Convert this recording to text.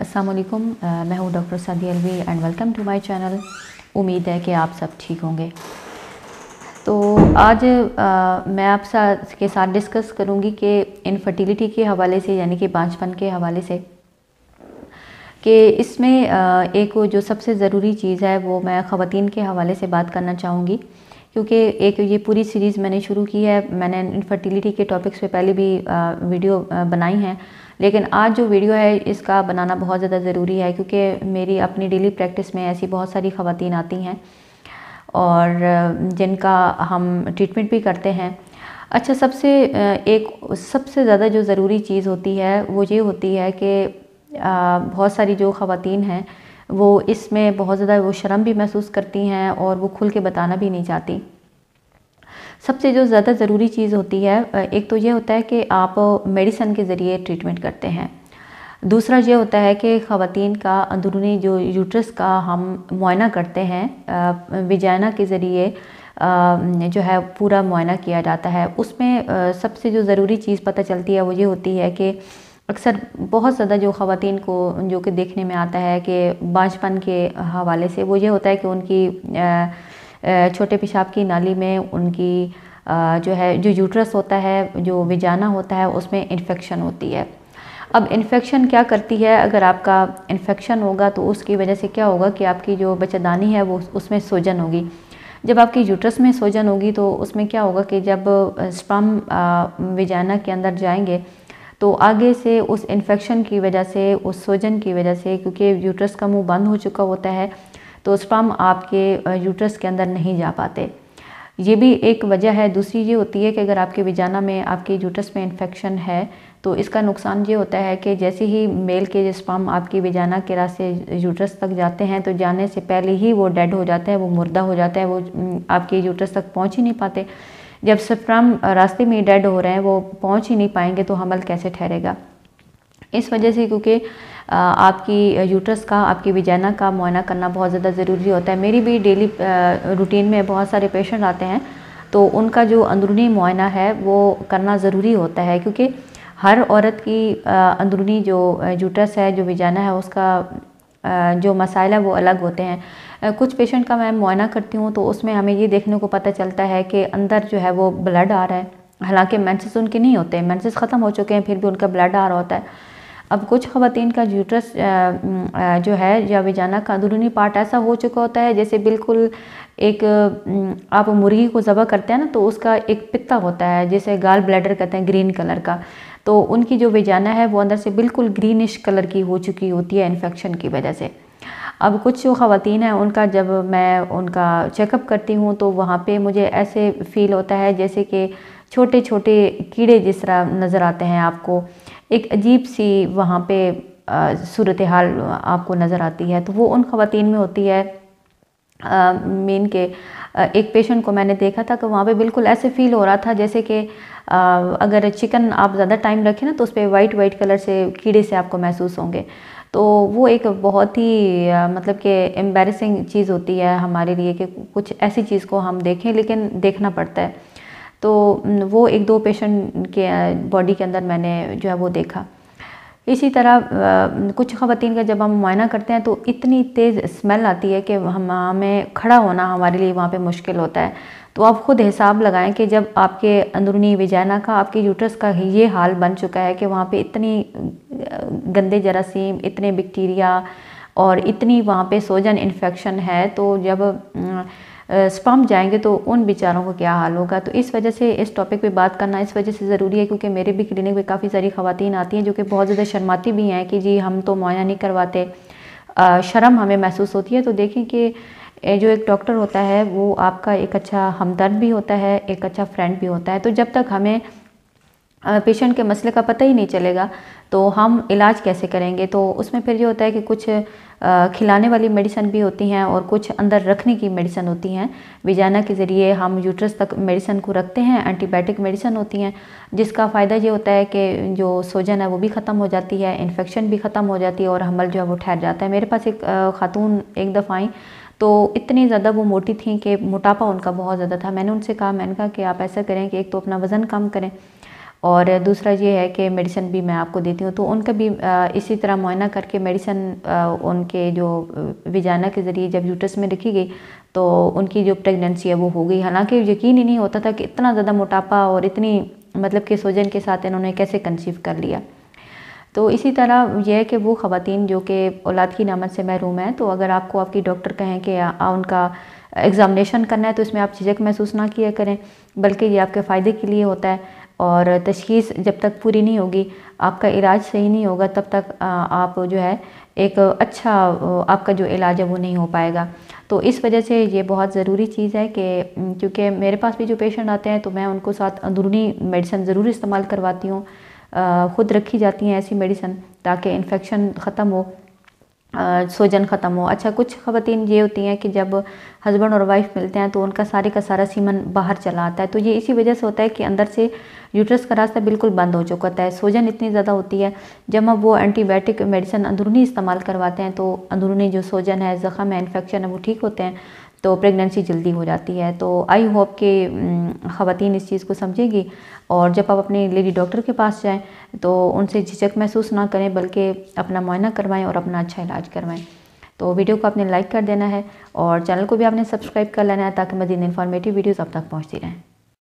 असलकुम uh, मैं हूँ doctor Saadi Alvi and welcome to my channel उम्मीद है कि आप सब ठीक होंगे तो आज आ, uh, मैं आप सा, के साथ डिस्कस करूँगी कि इनफर्टिलिटी के हवाले से यानी कि बाँचपन के हवाले से कि इसमें आ, uh, एक जो सबसे ज़रूरी चीज़ है वो मैं ख़वान के हवाले से बात करना चाहूँगी क्योंकि एक ये पूरी सीरीज़ मैंने शुरू की है मैंने इनफर्टिलिटी के टॉपिक्स पे पहले भी वीडियो बनाई हैं लेकिन आज जो वीडियो है इसका बनाना बहुत ज़्यादा ज़रूरी है क्योंकि मेरी अपनी डेली प्रैक्टिस में ऐसी बहुत सारी खातन आती हैं और जिनका हम ट्रीटमेंट भी करते हैं अच्छा सबसे एक सबसे ज़्यादा जो ज़रूरी चीज़ होती है वो ये होती है कि बहुत सारी जो खातन हैं वो इसमें बहुत ज़्यादा वो शर्म भी महसूस करती हैं और वो खुल के बताना भी नहीं चाहती सबसे जो ज़्यादा ज़रूरी चीज़ होती है एक तो ये होता है कि आप मेडिसन के ज़रिए ट्रीटमेंट करते हैं दूसरा ये होता है कि ख़वातीन का अंदरूनी जो यूट्रस का हम मुआयना करते हैं विजैना के ज़रिए जो है पूरा मुआयना किया जाता है उसमें सबसे जो ज़रूरी चीज़ पता चलती है वो ये होती है कि अक्सर बहुत ज़्यादा जो ख़वातीन को जो कि देखने में आता है कि बाँझपन के हवाले से वो ये होता है कि उनकी छोटे पेशाब की नाली में उनकी जो है जो यूट्रस होता है जो विजाना होता है उसमें इन्फेक्शन होती है अब इन्फेक्शन क्या करती है अगर आपका इन्फेक्शन होगा तो उसकी वजह से क्या होगा कि आपकी जो बच्चेदानी है वो उसमें सोजन होगी जब आपकी यूट्रस में सोजन होगी तो उसमें क्या होगा कि जब स्पम विजाना के अंदर जाएंगे तो आगे से उस इन्फेक्शन की वजह से उस सोजन की वजह से क्योंकि यूट्रस का मुंह बंद हो चुका होता है तो स्पर्म आपके यूट्रस के अंदर नहीं जा पाते ये भी एक वजह है दूसरी ये होती है कि अगर आपके विजाना में आपके यूट्रस में इन्फेक्शन है तो इसका नुकसान ये होता है कि जैसे ही मेल के जो स्पर्म आपकी विजाना के रास्ते यूट्रस तक जाते हैं तो जाने से पहले ही वो डेड हो जाता है वो मुर्दा हो जाता है वो आपके यूट्रस तक पहुँच ही नहीं पाते जब सफराम रास्ते में डेड हो रहे हैं वो पहुंच ही नहीं पाएंगे तो हमल कैसे ठहरेगा इस वजह से क्योंकि आपकी यूट्रस का आपकी विजैना का मुआयना करना बहुत ज़्यादा ज़रूरी होता है मेरी भी डेली रूटीन में बहुत सारे पेशेंट आते हैं तो उनका जो अंदरूनी मुआयना है वो करना ज़रूरी होता है क्योंकि हर औरत की अंदरूनी जो यूट्रस है जो विजाना है उसका जो मसाइल है वो अलग होते हैं कुछ पेशेंट का मैं मुआयना करती हूँ तो उसमें हमें ये देखने को पता चलता है कि अंदर जो है वो ब्लड आ रहा है हालांकि मैंसेस उनके नहीं होते मैंसेस ख़त्म हो चुके हैं फिर भी उनका ब्लड आ रहा होता है अब कुछ खातन का यूट्रस जो है या विजाना का अंदरूनी पार्ट ऐसा हो चुका होता है जैसे बिल्कुल एक आप मुर्गी को ज़बह करते हैं ना तो उसका एक पिता होता है जैसे गाल ब्लैडर कहते हैं ग्रीन कलर का तो उनकी जो विजाना है वो अंदर से बिल्कुल ग्रीनिश कलर की हो चुकी होती है इन्फेक्शन की वजह से अब कुछ जो ख़वान हैं उनका जब मैं उनका चेकअप करती हूँ तो वहाँ पर मुझे ऐसे फ़ील होता है जैसे कि छोटे छोटे कीड़े जिस तरह नज़र आते हैं आपको एक अजीब सी वहाँ पे सूरत हाल आपको नज़र आती है तो वो उन खातन में होती है मेन के एक पेशेंट को मैंने देखा था कि वहाँ पे बिल्कुल ऐसे फ़ील हो रहा था जैसे कि अगर चिकन आप ज़्यादा टाइम रखें ना तो उस पर वाइट वाइट कलर से कीड़े से आपको महसूस होंगे तो वो एक बहुत ही मतलब कि एम्बेरसिंग चीज़ होती है हमारे लिए कि कुछ ऐसी चीज़ को हम देखें लेकिन देखना पड़ता है तो वो एक दो पेशेंट के बॉडी के अंदर मैंने जो है वो देखा इसी तरह कुछ ख़वान का जब हम मुआयना करते हैं तो इतनी तेज़ स्मेल आती है कि हम हमें खड़ा होना हमारे लिए वहाँ पर मुश्किल होता है तो आप ख़ुद हिसाब लगाएं कि जब आपके अंदरूनी विजैना का आपके यूटरस का ये हाल बन चुका है कि वहाँ पे इतनी गंदे जरासीम इतने बैक्टीरिया और इतनी वहाँ पे सोजन इन्फेक्शन है तो जब स्पम जाएंगे तो उन बेचारों को क्या हाल होगा तो इस वजह से इस टॉपिक पे बात करना इस वजह से ज़रूरी है क्योंकि मेरे भी क्लिनिक में काफ़ी सारी खातन आती हैं जो कि बहुत ज़्यादा शर्माती भी हैं कि जी हम तो मुआयना नहीं करवाते शर्म हमें महसूस होती है तो देखें कि जो एक डॉक्टर होता है वो आपका एक अच्छा हमदर्द भी होता है एक अच्छा फ्रेंड भी होता है तो जब तक हमें पेशेंट के मसले का पता ही नहीं चलेगा तो हम इलाज कैसे करेंगे तो उसमें फिर ये होता है कि कुछ खिलाने वाली मेडिसन भी होती हैं और कुछ अंदर रखने की मेडिसन होती हैं विजाना के ज़रिए हम यूट्रस तक मेडिसन को रखते हैं एंटीबायोटिक मेडिसन होती हैं जिसका फ़ायदा ये होता है कि जो सोजन है वो भी ख़त्म हो जाती है इन्फेक्शन भी ख़त्म हो जाती है और हमल जो है वो ठहर जाता है मेरे पास एक खातून एक दफ़ा आई तो इतनी ज़्यादा वो मोटी थी कि मोटापा उनका बहुत ज़्यादा था मैंने उनसे कहा मैंने कहा कि आप ऐसा करें कि एक तो अपना वज़न कम करें और दूसरा ये है कि मेडिसिन भी मैं आपको देती हूँ तो उनका भी इसी तरह मुआयना करके मेडिसिन उनके जो विजाना के ज़रिए जब यूटस में रखी गई तो उनकी जो प्रेगनेंसी है वो हो गई हालांकि यकीन ही नहीं होता था कि इतना ज़्यादा मोटापा और इतनी मतलब कि सोजन के साथ इन्होंने कैसे कंसीव कर लिया तो इसी तरह यह है कि वो ख़वान जो कि औलाद की नामत से महरूम है तो अगर आपको आपकी डॉक्टर कहें कि उनका एग्ज़ामिनेशन करना है तो इसमें आप झिझक महसूस ना किया करें बल्कि ये आपके फ़ायदे के लिए होता है और तशीस जब तक पूरी नहीं होगी आपका इलाज सही नहीं होगा तब तक आप जो है एक अच्छा आपका जो इलाज है वो नहीं हो पाएगा तो इस वजह से ये बहुत ज़रूरी चीज़ है कि क्योंकि मेरे पास भी जो पेशेंट आते हैं तो मैं उनको साथ अंदरूनी मेडिसन ज़रूर इस्तेमाल करवाती हूँ ख़ुद रखी जाती हैं ऐसी मेडिसन ताकि इन्फेक्शन ख़त्म हो सोजन ख़त्म हो अच्छा कुछ ख़वातीन ये होती हैं कि जब हस्बैंड और वाइफ मिलते हैं तो उनका सारे का सारा सीमन बाहर चला आता है तो ये इसी वजह से होता है कि अंदर से यूट्रस का रास्ता बिल्कुल बंद हो चुका है सोजन इतनी ज़्यादा होती है जब हम वो एंटीबायोटिक मेडिसिन अंदरूनी इस्तेमाल करवाते हैं तो अंदरूनी जो सोजन है ज़ख़म है इन्फेक्शन है वो ठीक होते हैं तो प्रेगनेंसी जल्दी हो जाती है तो आई होप कि ख़वान इस चीज़ को समझेगी और जब आप अपने लेडी डॉक्टर के पास जाएँ तो उनसे झिझक महसूस ना करें बल्कि अपना मुआयना करवाएँ और अपना अच्छा इलाज करवाएँ तो वीडियो को आपने लाइक कर देना है और चैनल को भी आपने सब्सक्राइब कर लेना है ताकि मजीद इन्फॉर्मेटिव वीडियोज़ आप तक पहुँचती रहें